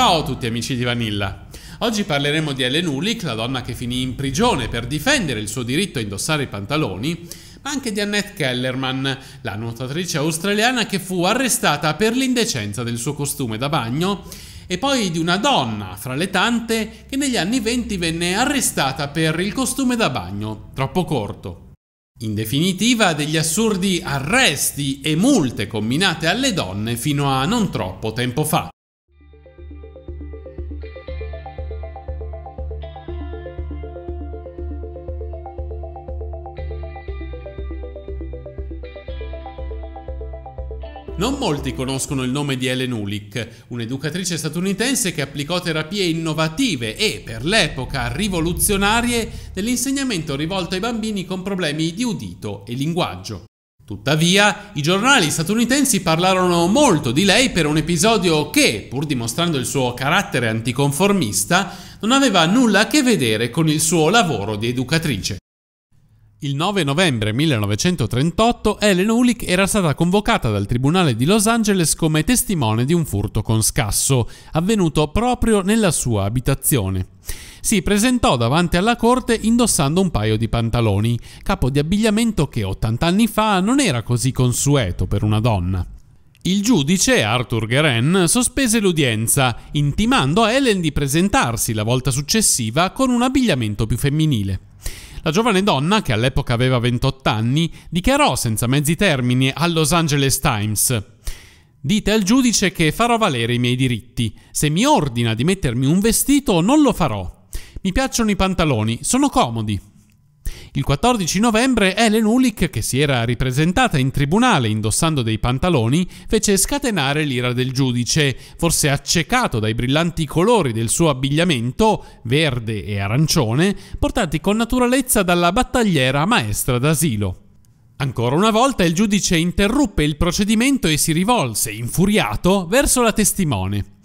Ciao a tutti amici di Vanilla! Oggi parleremo di Ellen Ulick, la donna che finì in prigione per difendere il suo diritto a indossare i pantaloni, ma anche di Annette Kellerman, la nuotatrice australiana che fu arrestata per l'indecenza del suo costume da bagno, e poi di una donna, fra le tante, che negli anni 20 venne arrestata per il costume da bagno, troppo corto. In definitiva, degli assurdi arresti e multe combinate alle donne fino a non troppo tempo fa. Non molti conoscono il nome di Ellen Ulick, un'educatrice statunitense che applicò terapie innovative e, per l'epoca, rivoluzionarie nell'insegnamento rivolto ai bambini con problemi di udito e linguaggio. Tuttavia, i giornali statunitensi parlarono molto di lei per un episodio che, pur dimostrando il suo carattere anticonformista, non aveva nulla a che vedere con il suo lavoro di educatrice. Il 9 novembre 1938 Helen Ulick era stata convocata dal Tribunale di Los Angeles come testimone di un furto con scasso, avvenuto proprio nella sua abitazione. Si presentò davanti alla corte indossando un paio di pantaloni, capo di abbigliamento che 80 anni fa non era così consueto per una donna. Il giudice, Arthur Guerin, sospese l'udienza, intimando a Helen di presentarsi la volta successiva con un abbigliamento più femminile. La giovane donna, che all'epoca aveva 28 anni, dichiarò senza mezzi termini al Los Angeles Times Dite al giudice che farò valere i miei diritti. Se mi ordina di mettermi un vestito non lo farò. Mi piacciono i pantaloni, sono comodi. Il 14 novembre Helen Ulick, che si era ripresentata in tribunale indossando dei pantaloni, fece scatenare l'ira del giudice. Forse accecato dai brillanti colori del suo abbigliamento, verde e arancione, portati con naturalezza dalla battagliera maestra d'asilo. Ancora una volta il giudice interruppe il procedimento e si rivolse, infuriato, verso la testimone.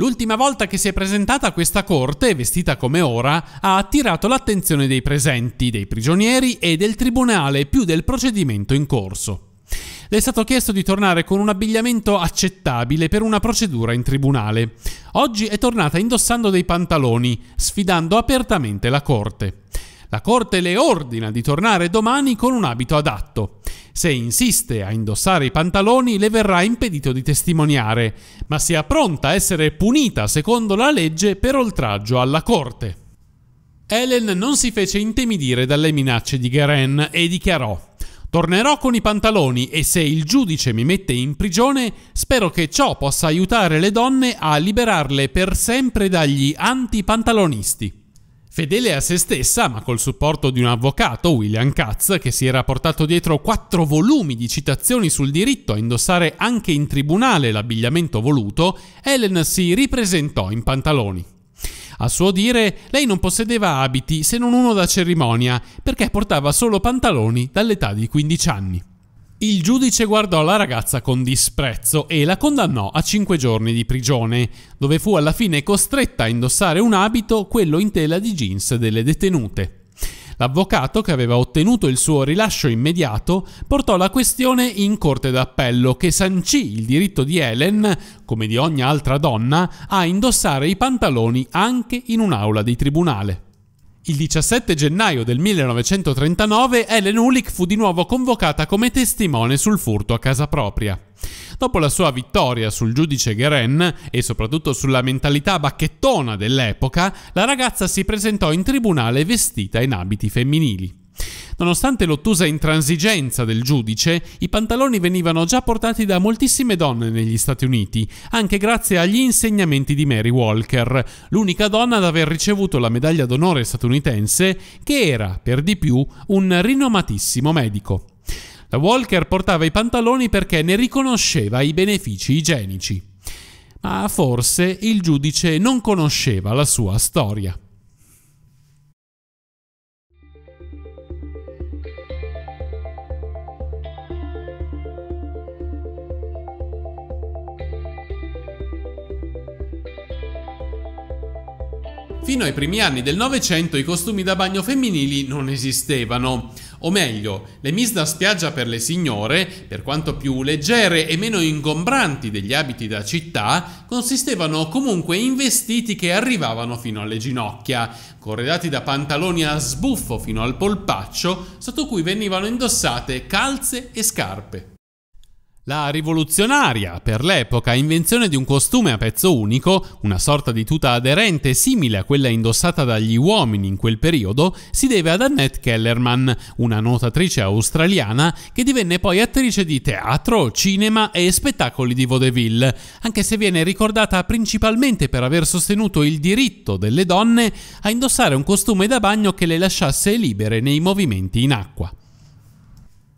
L'ultima volta che si è presentata a questa corte, vestita come ora, ha attirato l'attenzione dei presenti, dei prigionieri e del tribunale più del procedimento in corso. Le è stato chiesto di tornare con un abbigliamento accettabile per una procedura in tribunale. Oggi è tornata indossando dei pantaloni, sfidando apertamente la Corte. La Corte le ordina di tornare domani con un abito adatto. Se insiste a indossare i pantaloni le verrà impedito di testimoniare, ma sia pronta a essere punita secondo la legge per oltraggio alla corte. Helen non si fece intimidire dalle minacce di Guerin e dichiarò Tornerò con i pantaloni e se il giudice mi mette in prigione, spero che ciò possa aiutare le donne a liberarle per sempre dagli antipantalonisti. Fedele a se stessa, ma col supporto di un avvocato, William Katz, che si era portato dietro quattro volumi di citazioni sul diritto a indossare anche in tribunale l'abbigliamento voluto, Helen si ripresentò in pantaloni. A suo dire, lei non possedeva abiti se non uno da cerimonia, perché portava solo pantaloni dall'età di 15 anni. Il giudice guardò la ragazza con disprezzo e la condannò a 5 giorni di prigione, dove fu alla fine costretta a indossare un abito, quello in tela di jeans delle detenute. L'avvocato, che aveva ottenuto il suo rilascio immediato, portò la questione in corte d'appello, che sancì il diritto di Helen, come di ogni altra donna, a indossare i pantaloni anche in un'aula di tribunale. Il 17 gennaio del 1939 Helen Ulick fu di nuovo convocata come testimone sul furto a casa propria. Dopo la sua vittoria sul giudice Guerin e soprattutto sulla mentalità bacchettona dell'epoca, la ragazza si presentò in tribunale vestita in abiti femminili. Nonostante l'ottusa intransigenza del giudice, i pantaloni venivano già portati da moltissime donne negli Stati Uniti, anche grazie agli insegnamenti di Mary Walker, l'unica donna ad aver ricevuto la medaglia d'onore statunitense, che era, per di più, un rinomatissimo medico. La Walker portava i pantaloni perché ne riconosceva i benefici igienici. Ma forse il giudice non conosceva la sua storia. fino ai primi anni del Novecento i costumi da bagno femminili non esistevano. O meglio, le mise da spiaggia per le signore, per quanto più leggere e meno ingombranti degli abiti da città, consistevano comunque in vestiti che arrivavano fino alle ginocchia, corredati da pantaloni a sbuffo fino al polpaccio, sotto cui venivano indossate calze e scarpe. La rivoluzionaria, per l'epoca, invenzione di un costume a pezzo unico, una sorta di tuta aderente simile a quella indossata dagli uomini in quel periodo, si deve ad Annette Kellerman, una nuotatrice australiana che divenne poi attrice di teatro, cinema e spettacoli di vaudeville, anche se viene ricordata principalmente per aver sostenuto il diritto delle donne a indossare un costume da bagno che le lasciasse libere nei movimenti in acqua.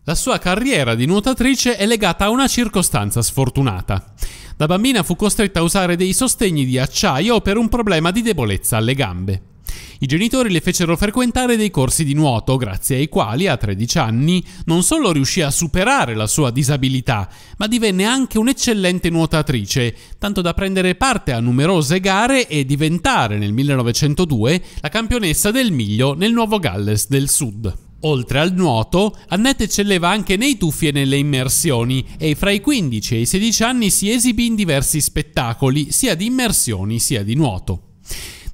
La sua carriera di nuotatrice è legata a una circostanza sfortunata. Da bambina fu costretta a usare dei sostegni di acciaio per un problema di debolezza alle gambe. I genitori le fecero frequentare dei corsi di nuoto, grazie ai quali a 13 anni non solo riuscì a superare la sua disabilità, ma divenne anche un'eccellente nuotatrice, tanto da prendere parte a numerose gare e diventare nel 1902 la campionessa del miglio nel Nuovo Galles del Sud. Oltre al nuoto, Annette eccelleva anche nei tuffi e nelle immersioni e fra i 15 e i 16 anni si esibì in diversi spettacoli, sia di immersioni sia di nuoto.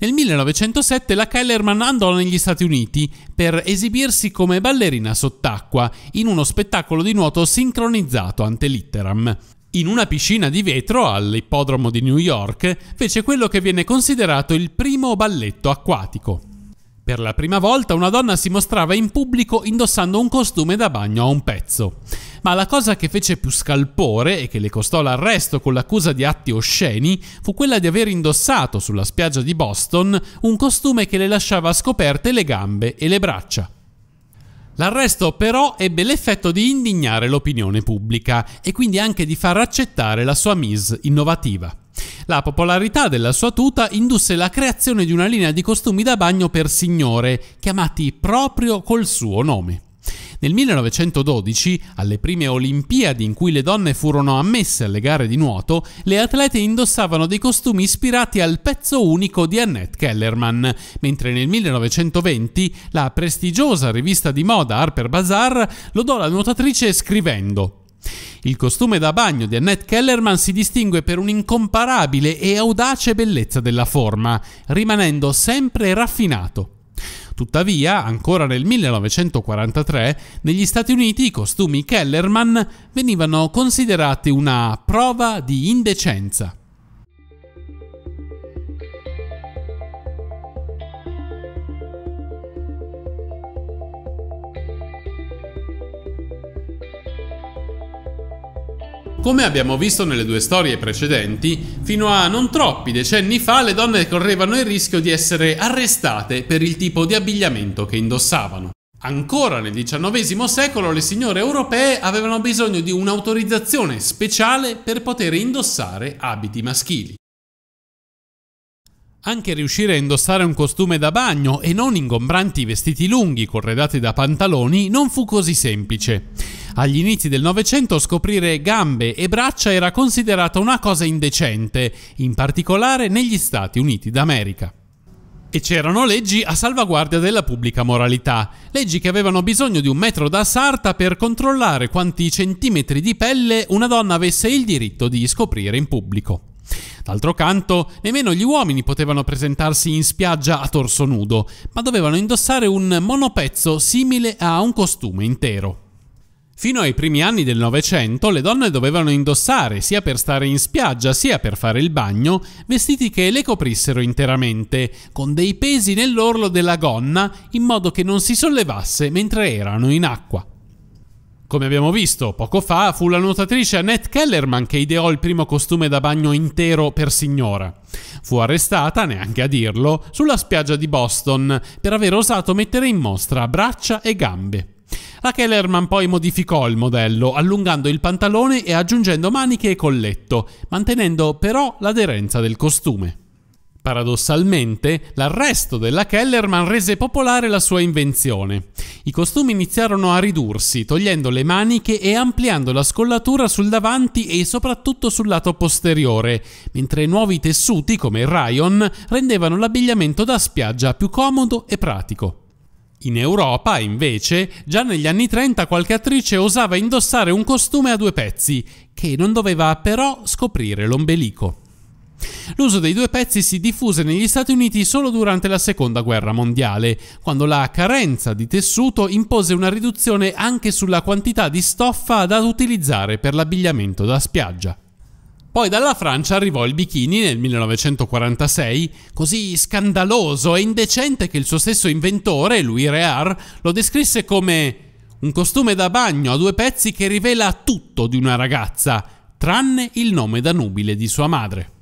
Nel 1907 la Kellerman andò negli Stati Uniti per esibirsi come ballerina sott'acqua in uno spettacolo di nuoto sincronizzato ante litteram. In una piscina di vetro all'ippodromo di New York fece quello che viene considerato il primo balletto acquatico. Per la prima volta una donna si mostrava in pubblico indossando un costume da bagno a un pezzo. Ma la cosa che fece più scalpore e che le costò l'arresto con l'accusa di atti osceni fu quella di aver indossato sulla spiaggia di Boston un costume che le lasciava scoperte le gambe e le braccia. L'arresto però ebbe l'effetto di indignare l'opinione pubblica e quindi anche di far accettare la sua mise innovativa. La popolarità della sua tuta indusse la creazione di una linea di costumi da bagno per signore, chiamati proprio col suo nome. Nel 1912, alle prime Olimpiadi in cui le donne furono ammesse alle gare di nuoto, le atlete indossavano dei costumi ispirati al pezzo unico di Annette Kellerman, mentre nel 1920 la prestigiosa rivista di moda Harper Bazaar lodò la nuotatrice scrivendo il costume da bagno di Annette Kellerman si distingue per un'incomparabile e audace bellezza della forma, rimanendo sempre raffinato. Tuttavia, ancora nel 1943, negli Stati Uniti i costumi Kellerman venivano considerati una prova di indecenza. Come abbiamo visto nelle due storie precedenti, fino a non troppi decenni fa le donne correvano il rischio di essere arrestate per il tipo di abbigliamento che indossavano. Ancora nel XIX secolo le signore europee avevano bisogno di un'autorizzazione speciale per poter indossare abiti maschili. Anche riuscire a indossare un costume da bagno e non ingombranti vestiti lunghi corredati da pantaloni non fu così semplice. Agli inizi del Novecento scoprire gambe e braccia era considerata una cosa indecente, in particolare negli Stati Uniti d'America. E c'erano leggi a salvaguardia della pubblica moralità, leggi che avevano bisogno di un metro da sarta per controllare quanti centimetri di pelle una donna avesse il diritto di scoprire in pubblico. D'altro canto, nemmeno gli uomini potevano presentarsi in spiaggia a torso nudo, ma dovevano indossare un monopezzo simile a un costume intero. Fino ai primi anni del Novecento le donne dovevano indossare, sia per stare in spiaggia sia per fare il bagno, vestiti che le coprissero interamente, con dei pesi nell'orlo della gonna in modo che non si sollevasse mentre erano in acqua. Come abbiamo visto poco fa, fu la nuotatrice Annette Kellerman che ideò il primo costume da bagno intero per signora. Fu arrestata, neanche a dirlo, sulla spiaggia di Boston per aver osato mettere in mostra braccia e gambe. La Kellerman poi modificò il modello, allungando il pantalone e aggiungendo maniche e colletto, mantenendo però l'aderenza del costume. Paradossalmente, l'arresto della Kellerman rese popolare la sua invenzione. I costumi iniziarono a ridursi, togliendo le maniche e ampliando la scollatura sul davanti e soprattutto sul lato posteriore, mentre nuovi tessuti come il rayon rendevano l'abbigliamento da spiaggia più comodo e pratico. In Europa, invece, già negli anni 30 qualche attrice osava indossare un costume a due pezzi, che non doveva però scoprire l'ombelico. L'uso dei due pezzi si diffuse negli Stati Uniti solo durante la Seconda Guerra Mondiale, quando la carenza di tessuto impose una riduzione anche sulla quantità di stoffa da utilizzare per l'abbigliamento da spiaggia. Poi dalla Francia arrivò il bikini nel 1946, così scandaloso e indecente che il suo stesso inventore, Louis Reard, lo descrisse come un costume da bagno a due pezzi che rivela tutto di una ragazza, tranne il nome da nubile di sua madre.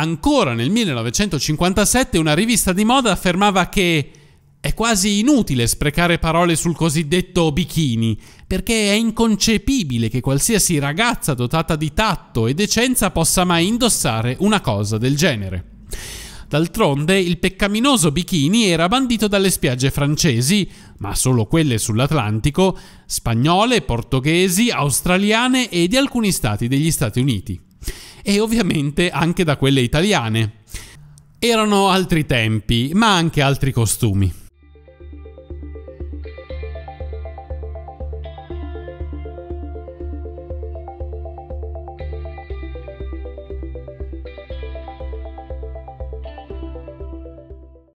Ancora nel 1957 una rivista di moda affermava che è quasi inutile sprecare parole sul cosiddetto bikini, perché è inconcepibile che qualsiasi ragazza dotata di tatto e decenza possa mai indossare una cosa del genere. D'altronde il peccaminoso bikini era bandito dalle spiagge francesi, ma solo quelle sull'Atlantico, spagnole, portoghesi, australiane e di alcuni stati degli Stati Uniti e ovviamente anche da quelle italiane. Erano altri tempi, ma anche altri costumi.